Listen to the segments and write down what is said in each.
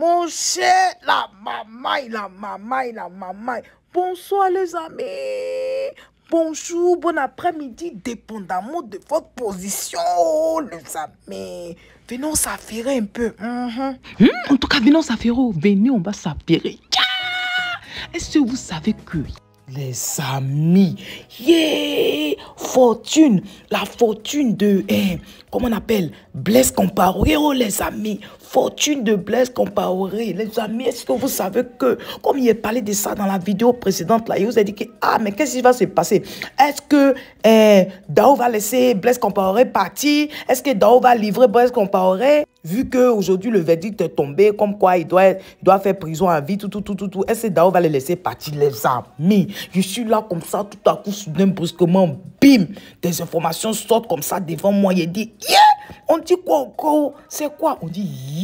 Mon cher, la maman, la maman, la maman. Bonsoir les amis. Bonjour, bon après-midi, dépendamment de votre position, les amis. Venons s'affirer un peu. Mhm. Hmm, en tout cas, venons s'affirer. Venez, on va s'affirer. Est-ce que vous savez que... Les amis, yeah! Fortune, la fortune de, eh, comment on appelle, Blaise Comparo. Oh, les amis, fortune de Blaise Compaoré. Les amis, est-ce que vous savez que, comme il a parlé de ça dans la vidéo précédente, là, il vous a dit que, ah, mais qu'est-ce qui va se passer Est-ce que eh, Dao va laisser Blaise Compaoré partir Est-ce que Dao va livrer Blaise Compaoré Vu qu'aujourd'hui, le verdict est tombé, comme quoi il doit, doit faire prison à vie, tout, tout, tout, tout, tout. Est-ce que Dao va les laisser partir, les amis Je suis là comme ça, tout à coup, soudain, brusquement, bim Des informations sortent comme ça devant moi. Il dit, yeah On dit quoi encore C'est quoi On dit, yeah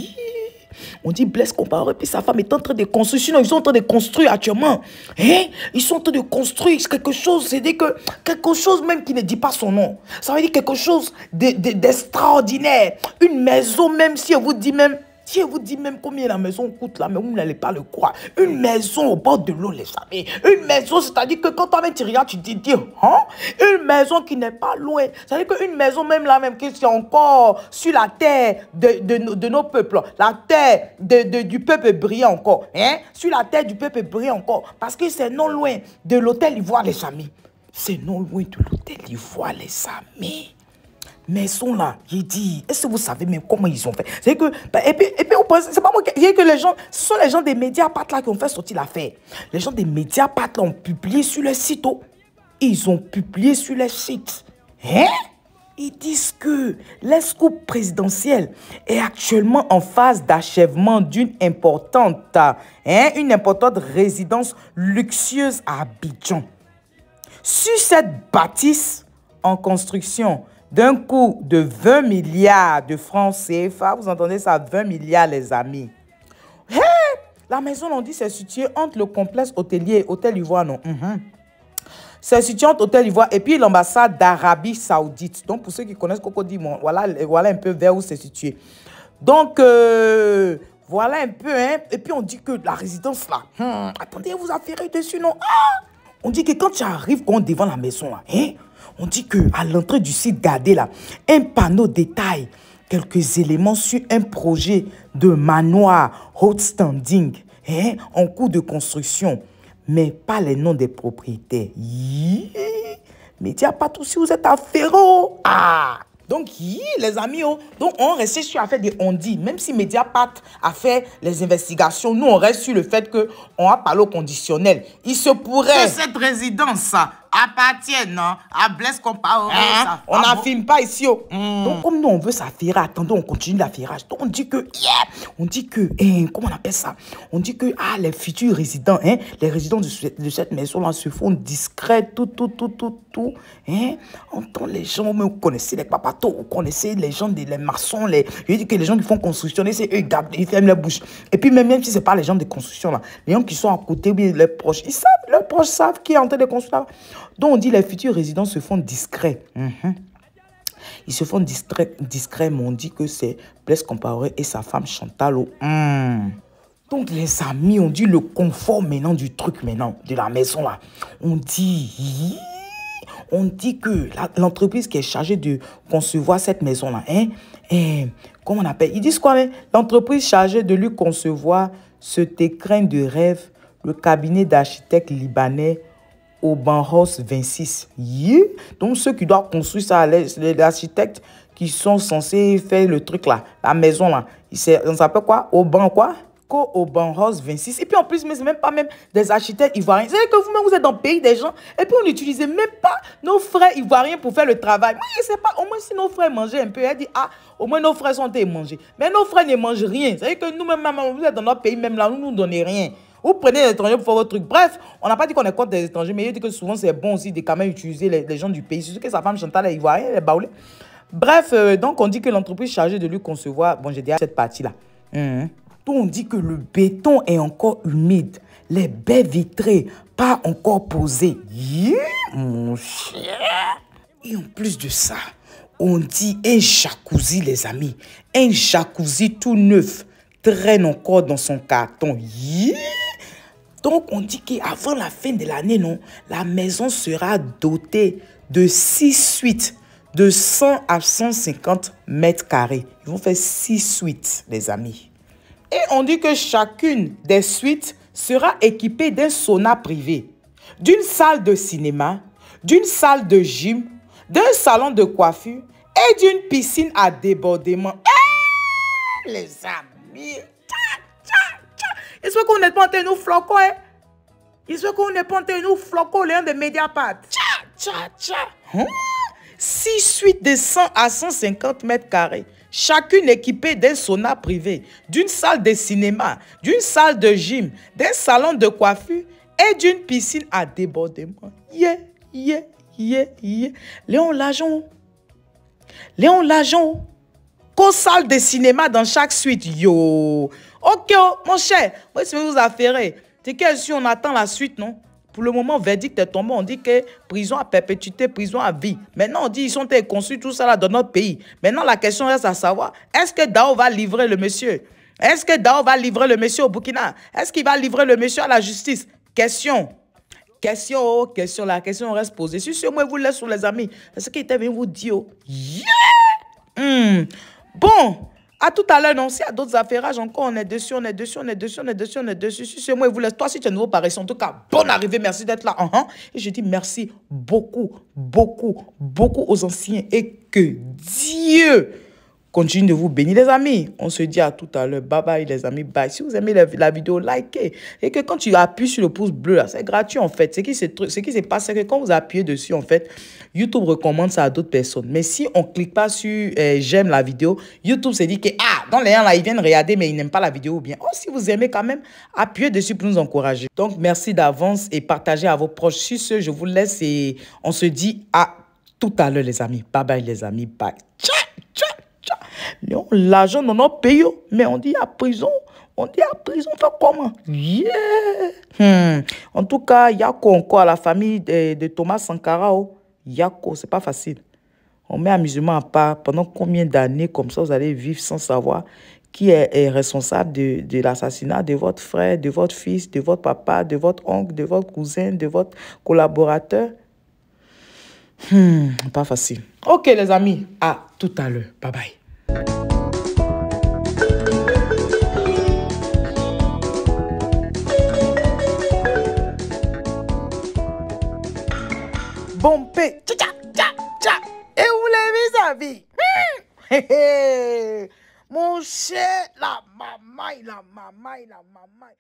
on dit blesse comparé puis sa femme est en train de construire. Sinon, ils sont en train de construire actuellement. Hein? Ils sont en train de construire quelque chose. cest à que quelque chose même qui ne dit pas son nom. Ça veut dire quelque chose d'extraordinaire. Une maison, même si on vous dit même Dieu vous dit même combien la maison coûte là, mais vous n'allez pas le croire. Une maison au bord de l'eau, les amis. Une maison, c'est-à-dire que quand toi-même tu regardes, tu dis, hein? Une maison qui n'est pas loin. C'est-à-dire qu'une maison même là, même qui est encore sur la terre de, nos peuples, la terre du peuple brille encore, hein? Sur la terre du peuple brille encore. Parce que c'est non loin de l'hôtel Ivoire, les amis. C'est non loin de l'hôtel Ivoire, les amis. Mais ils sont là. J'ai dit, est-ce que vous savez mais comment ils ont fait C'est que, bah, et puis, et puis c'est pas moi qui que les gens, ce sont les gens des médias là qui ont fait sortir l'affaire. Les gens des médias là ont publié sur le site. Oh. Ils ont publié sur le site. Hein ils disent que l'escoupe présidentielle est actuellement en phase d'achèvement d'une importante, hein, une importante résidence luxueuse à Abidjan. Sur cette bâtisse en construction, d'un coup, de 20 milliards de francs CFA. Vous entendez ça, 20 milliards, les amis. la maison, on dit, c'est situé entre le complexe hôtelier Hôtel Ivoire, non mhm. C'est situé entre Hôtel Ivoire et puis l'ambassade d'Arabie Saoudite. Donc, pour ceux qui connaissent Coco Dimon, voilà, voilà un peu vers où c'est situé. Donc, euh, voilà un peu, hein. Et puis, on dit que la résidence, là, hmm, attendez, vous affairez dessus, non Ah on dit que quand tu arrives devant la maison, hein, on dit que à l'entrée du site, gardez là, un panneau détail quelques éléments sur un projet de manoir outstanding hein, en cours de construction, mais pas les noms des propriétaires. Mais dis pas tout si vous êtes à Ah donc, les amis, oh. on reste sur à faire des on dit. Même si Mediapart a fait les investigations, nous, on reste sur le fait qu'on a parlé au conditionnel. Il se pourrait... Que cette résidence, appartiennent à ah, Blaise On n'affirme hein? ah pas ici. Oh. Hmm. Donc, comme nous, on veut s'affirmer, attendez, on continue l'affirrage. Donc, on dit que, yeah, on dit que, hein, comment on appelle ça On dit que, ah, les futurs résidents, hein, les résidents de, cette maison-là se font discrets, tout, tout, tout, tout, tout. Hein? On entend les gens, mais vous connaissez les papatos, vous connaissez les gens, les maçons, les, je dis que les gens qui font construction, c'est eux, ils, ferment la bouche. Et puis, même, si ce n'est pas les gens de construction, là, les gens qui sont à côté, les proches, ils savent, leurs proches savent qui est en train de construire. Donc on dit les futurs résidents se font discrets. Mhm. Ils se font discrets, mais on dit que c'est Blaise Compaoré et sa femme Chantal. Mhm. Donc les amis, on dit le confort maintenant du truc maintenant, de la maison là. On dit... On dit que l'entreprise qui est chargée de concevoir cette maison-là, hein, hein, comment on appelle Ils disent quoi hein? L'entreprise chargée de lui concevoir ce écrin de rêve, le cabinet d'architectes libanais au 26. Donc ceux qui doivent construire ça, les, les architectes qui sont censés faire le truc là, la maison là, on s'appelle quoi Au banc quoi Co au Banhaus 26. Et puis en plus, mais c'est même pas même des architectes ivoiriens. C'est que vous-même, vous êtes dans le pays des gens. Et puis on n'utilisait même pas nos frères ivoiriens pour faire le travail. Moi, je pas. Au moins, si nos frères mangeaient un peu, elle dit Ah, au moins nos frères sont mangés. Mais nos frères ne mangent rien. cest que nous-mêmes, vous êtes dans notre pays, même là, nous nous donnez rien. Vous prenez les étrangers pour faire votre truc. Bref, on n'a pas dit qu'on est contre les étrangers, mais il dit que souvent c'est bon aussi de quand même utiliser les, gens du pays. Surtout que sa femme Chantal est ivoirienne, elle est baoulée. Bref, euh, donc on dit que l'entreprise chargée de lui concevoir, bon j'ai déjà cette partie-là. Hein? tout On dit que le béton est encore humide, les baies vitrées pas encore posées. mon chien. Et en plus de ça, on dit un jacuzzi, les amis. Un jacuzzi tout neuf traîne encore dans son carton. Donc on dit qu'avant la fin de l'année, non, la maison sera dotée de six suites de 100 à 150 mètres carrés. Ils vont faire six suites, les amis. Et on dit que chacune des suites sera équipée d'un sauna privé, d'une salle de cinéma, d'une salle de gym, d'un salon de coiffure et d'une piscine à débordement. Eh, les amis, qu'on veut qu'on o nous flocons, hein. Il veut qu'on qu'on o nous nous les de Mediapart. Tcha, tcha, tcha. tcha. Hein? Six suites de 100 à 150 mètres carrés, chacune équipée d'un sauna privé, d'une salle de cinéma, d'une salle de gym, d'un salon de coiffure et d'une piscine à débordement. Yeah, yeah, yeah, yeah. Léon Lajon. Léon Lajon qu'aux salle de cinéma dans chaque suite. Yo Ok, oh, mon cher, moi, vais vous affairez, c'est que si on attend la suite, non pour le moment, verdict est tombé. On dit que prison à perpétuité, prison à vie. Maintenant, on dit qu'ils sont conçus, tout ça là, dans notre pays. Maintenant, la question reste à savoir, est-ce que Dao va livrer le monsieur Est-ce que Dao va livrer le monsieur au Burkina Est-ce qu'il va livrer le monsieur à la justice Question. Question, oh, question, la question reste posée. Si si moi, vous laisse sur les amis, est ce qu'il était venu vous dire. Oh, yeah hmm. Bon, à tout à l'heure, non, c'est à d'autres affaires, encore, on est dessus, on est dessus, on est dessus, on est dessus, on est dessus. Si c'est moi, il vous laisse. Toi, si tu es nouveau ici. en tout cas, bonne arrivée, merci d'être là. Uh-huh. Et je dis merci beaucoup, beaucoup, beaucoup aux anciens et que Dieu continue de vous bénir. Les amis, on se dit à tout à l'heure. Bye bye, les amis. Bye. Si vous aimez la, vidéo, likez. Et que quand tu appuies sur le pouce bleu, c'est gratuit en fait. Ce qui se, passé, passe, c'est que quand vous appuyez dessus, en fait, YouTube recommande ça à d'autres personnes. Mais si on ne clique pas sur euh, j'aime la vidéo, YouTube se dit que, ah, dans les gens là, ils viennent regarder, mais ils n'aiment pas la vidéo ou bien. Oh, si vous aimez quand même, appuyez dessus pour nous encourager. Donc, merci d'avance et partagez à vos proches. Sur ce, je vous laisse et on se dit à tout à l'heure, les amis. Bye bye, les amis. Bye. L'argent dans pas payé, mais on dit à prison. On dit à prison, fait comment Yeah hmm. En tout cas, Yako encore, la famille de, de Thomas Sankara, oh. Yako, c'est pas facile. On met un musulman à part. Pendant combien d'années comme ça, vous allez vivre sans savoir qui est, responsable de, de l'assassinat de votre frère, de votre fils, de votre papa, de votre oncle, de votre cousin, de votre collaborateur. Hmm, pas facile. Ok les amis, à tout à l'heure. Bye bye. bompé. Tcha, tcha, tcha. Et vous l'avez, vis. amis. Mon cher, la maman, la maman, la maman.